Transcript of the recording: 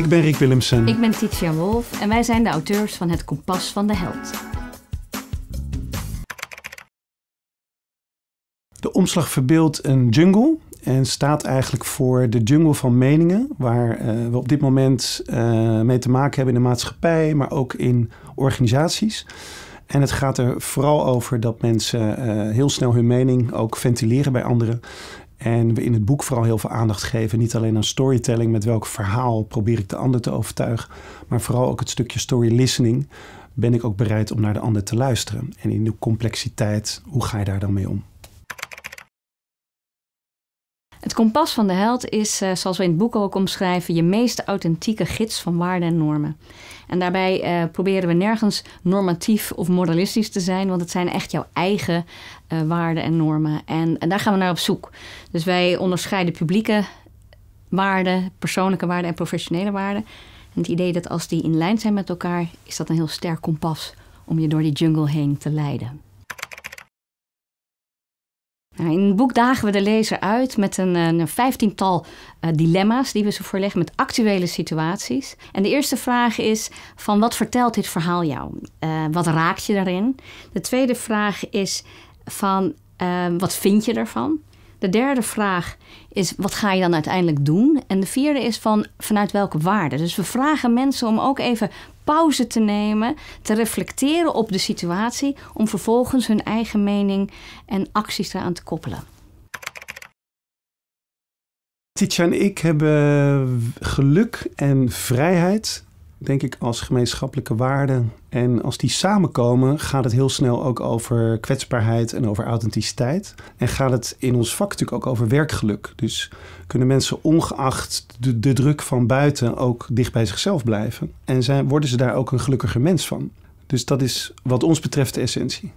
Ik ben Rick Willemsen. Ik ben Titia Wolf en wij zijn de auteurs van Het Kompas van de Held. De omslag verbeeldt een jungle en staat eigenlijk voor de jungle van meningen, waar eh, we op dit moment uh, mee te maken hebben in de maatschappij, maar ook in organisaties. En het gaat er vooral over dat mensen eh, heel snel hun mening ook ventileren bij anderen. En we in het boek vooral heel veel aandacht geven. Niet alleen aan storytelling, met welk verhaal probeer ik de ander te overtuigen. Maar vooral ook het stukje story listening. Ben ik ook bereid om naar de ander te luisteren? En in de complexiteit, hoe ga je daar dan mee om? Het kompas van de held is, eh, zoals we in het boek ook omschrijven, je meest authentieke gids van waarden en normen. En daarbij eh, proberen we nergens normatief of moralistisch te zijn, want het zijn echt jouw eigen eh, waarden en normen. En, en, daar gaan we naar op zoek. Dus wij onderscheiden publieke waarden, persoonlijke waarden en professionele waarden. En het idee dat als die in lijn zijn met elkaar, is dat een heel sterk kompas om je door die jungle heen te leiden. Nou, in het boek dagen we de lezer uit met een, eh, een vijftiental eh, dilemma's die we ze voorleggen met actuele situaties. En de eerste vraag is van wat vertelt dit verhaal jou? Eh, wat raakt je daarin? De tweede vraag is van wat vind je ervan? De derde vraag is wat ga je dan uiteindelijk doen? En de vierde is van vanuit welke waarde. Dus we vragen mensen om ook even pauze te nemen, te reflecteren op de situatie, om vervolgens hun eigen mening en acties eraan te koppelen. Titja en ik hebben eh, geluk en vrijheid denk ik, als gemeenschappelijke waarden. En als die samenkomen, gaat het heel snel ook over kwetsbaarheid en over authenticiteit. En gaat het in ons vak natuurlijk ook over werkgeluk. Dus kunnen mensen ongeacht de, druk van buiten ook dicht bij zichzelf blijven. En zijn, worden ze daar ook een gelukkiger mens van. Dus dat is wat ons betreft de essentie.